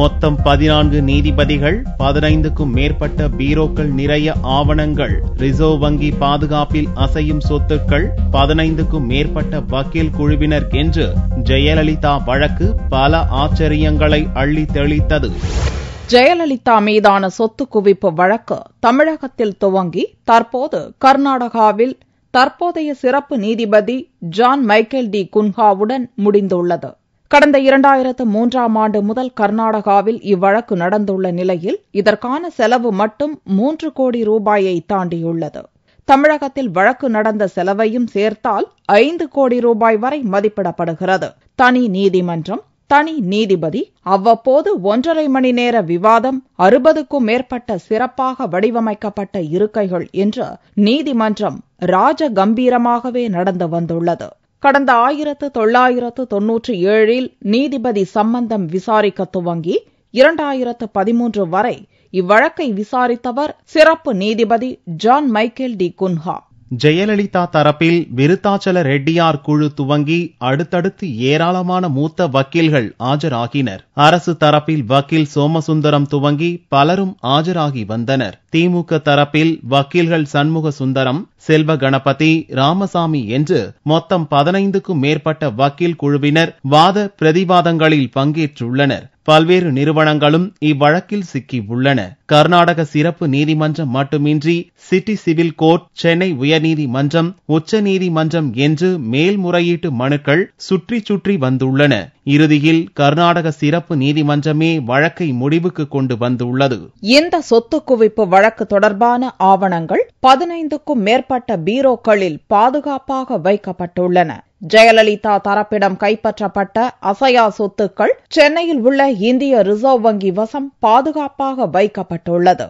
மொத்தம் பதினான்கு நீதிபதிகள் பதினைந்துக்கும் மேற்பட்ட பீரோக்கள் நிறைய ஆவணங்கள் ரிசர்வ் வங்கி பாதுகாப்பில் அசையும் சொத்துக்கள் பதினைந்துக்கும் மேற்பட்ட வக்கீல் குழுவினர் என்று ஜெயலலிதா வழக்கு பல ஆச்சரியங்களை அள்ளி தெளித்தது ஜெயலலிதா மீதான சொத்து குவிப்பு வழக்கு தமிழகத்தில் துவங்கி தற்போது கர்நாடகாவில் தற்போதைய சிறப்பு நீதிபதி ஜான் மைக்கேல் டி குன்ஹாவுடன் முடிந்துள்ளது கடந்த இரண்டாயிரத்து மூன்றாம் ஆண்டு முதல் கர்நாடகாவில் இவ்வழக்கு நடந்துள்ள நிலையில் இதற்கான செலவு மட்டும் மூன்று கோடி ரூபாயை தாண்டியுள்ளது தமிழகத்தில் வழக்கு நடந்த செலவையும் சேர்த்தால் ஐந்து கோடி ரூபாய் வரை மதிப்பிடப்படுகிறது தனி நீதிமன்றம் தனி நீதிபதி அவ்வப்போது ஒன்றரை மணி நேர விவாதம் அறுபதுக்கும் மேற்பட்ட சிறப்பாக வடிவமைக்கப்பட்ட இருக்கைகள் என்று நீதிமன்றம் ராஜ கம்பீரமாகவே நடந்து வந்துள்ளது கடந்த ஆயிரத்து தொள்ளாயிரத்து தொன்னூற்றி ஏழில் நீதிபதி சம்பந்தம் விசாரிக்க துவங்கி இரண்டாயிரத்து பதிமூன்று வரை இவ்வழக்கை விசாரித்தவர் சிறப்பு நீதிபதி John Michael D Cunha Jayalalithaa தரப்பில் விருத்தாச்சல ரெட்டியார் குழு துவங்கி அடுத்தடுத்து ஏராளமான மூத்த வக்கீல்கள் ஆஜராகினர் அரசு தரப்பில் வக்கீல் சோமசுந்தரம் துவங்கி பலரும் ஆஜராகி வந்தனர் திமுக தரப்பில் வக்கீல்கள் சண்முக சுந்தரம் செல்வ கணபதி ராமசாமி என்று மொத்தம் பதினைந்துக்கும் மேற்பட்ட வக்கீல் குழுவினர் வாத பிரதிவாதங்களில் பங்கேற்றுள்ளனர் பல்வேறு நிறுவனங்களும் இவ்வழக்கில் சிக்கியுள்ளன கர்நாடக சிறப்பு நீதிமன்றம் மட்டுமின்றி சிட்டி சிவில் கோர்ட் சென்னை உயர்நீதிமன்றம் உச்சநீதிமன்றம் என்று மேல்முறையீட்டு மனுக்கள் சுற்றி சுற்றி வந்துள்ளன இறுதியில் கர்நாடக சிறப்பு நீதிமன்றமே வழக்கை முடிவுக்கு கொண்டு வந்துள்ளது இந்த சொத்து குவிப்பு வழக்கு தொடர்பான ஆவணங்கள் பதினைந்துக்கும் மேற்பட்ட பீரோக்களில் பாதுகாப்பாக வைக்கப்பட்டுள்ளன ஜெயலலிதா தரப்பிடம் கைப்பற்றப்பட்ட அசையா சொத்துக்கள் சென்னையில் உள்ள இந்திய ரிசர்வ் வங்கி வசம் பாதுகாப்பாக வைக்கப்பட்டுள்ளது